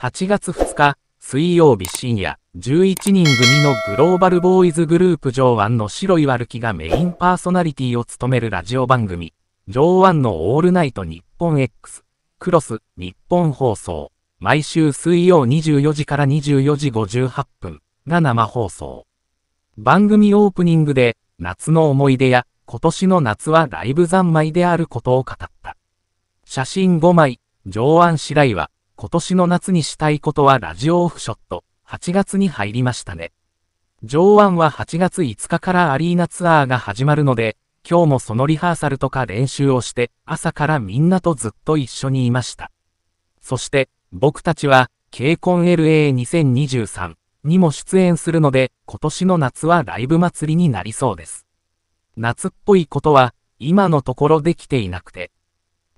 8月2日、水曜日深夜、11人組のグローバルボーイズグループ上腕の白い悪気がメインパーソナリティを務めるラジオ番組、上腕のオールナイト日本 X、クロス日本放送、毎週水曜24時から24時58分が生放送。番組オープニングで、夏の思い出や、今年の夏はライブ三昧であることを語った。写真5枚、上腕白井は、今年の夏にしたいことはラジオオフショット、8月に入りましたね。上腕は8月5日からアリーナツアーが始まるので、今日もそのリハーサルとか練習をして、朝からみんなとずっと一緒にいました。そして、僕たちは、KCONLA2023 にも出演するので、今年の夏はライブ祭りになりそうです。夏っぽいことは、今のところできていなくて。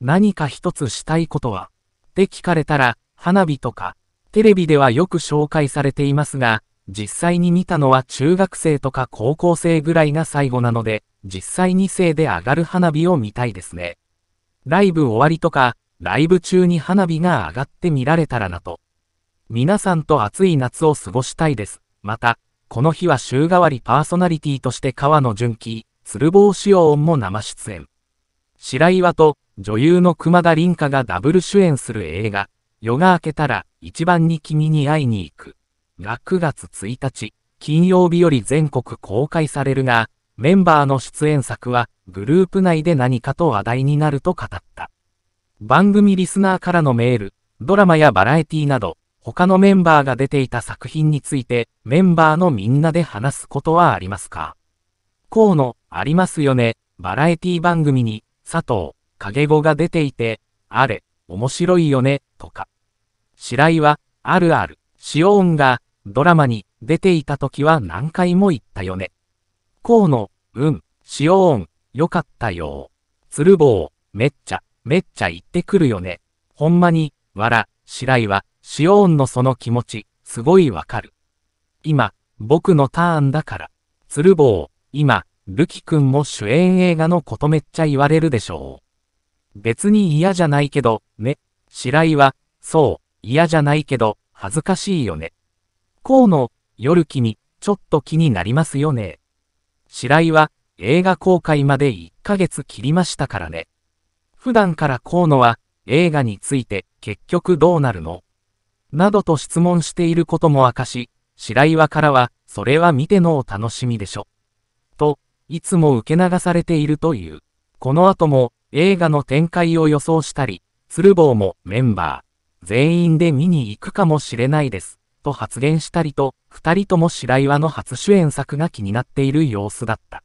何か一つしたいことは、って聞かれたら、花火とか、テレビではよく紹介されていますが、実際に見たのは中学生とか高校生ぐらいが最後なので、実際に生で上がる花火を見たいですね。ライブ終わりとか、ライブ中に花火が上がって見られたらなと。皆さんと暑い夏を過ごしたいです。また、この日は週替わりパーソナリティとして川野純喜、鶴房子音も生出演。白岩と女優の熊田凛香がダブル主演する映画、夜が明けたら一番に君に会いに行く。が9月1日、金曜日より全国公開されるが、メンバーの出演作はグループ内で何かと話題になると語った。番組リスナーからのメール、ドラマやバラエティなど、他のメンバーが出ていた作品について、メンバーのみんなで話すことはありますか河野、ありますよね、バラエティ番組に、佐藤、影語が出ていて、あれ、面白いよね、とか。白井は、あるある、潮音が、ドラマに出ていた時は何回も言ったよね。河野、うん、潮音、よかったよ。鶴棒、めっちゃ、めっちゃ言ってくるよね。ほんまに、わら、白井は、潮音のその気持ち、すごいわかる。今、僕のターンだから。鶴棒、今、るきくんも主演映画のことめっちゃ言われるでしょう。別に嫌じゃないけど、ね。白井は、そう、嫌じゃないけど、恥ずかしいよね。河野、夜君、ちょっと気になりますよね。白井は、映画公開まで1ヶ月切りましたからね。普段から河野は、映画について、結局どうなるのなどと質問していることも明かし、白岩からは、それは見てのお楽しみでしょ。と、いつも受け流されているという。この後も、映画の展開を予想したり、鶴房もメンバー、全員で見に行くかもしれないです、と発言したりと、二人とも白岩の初主演作が気になっている様子だった。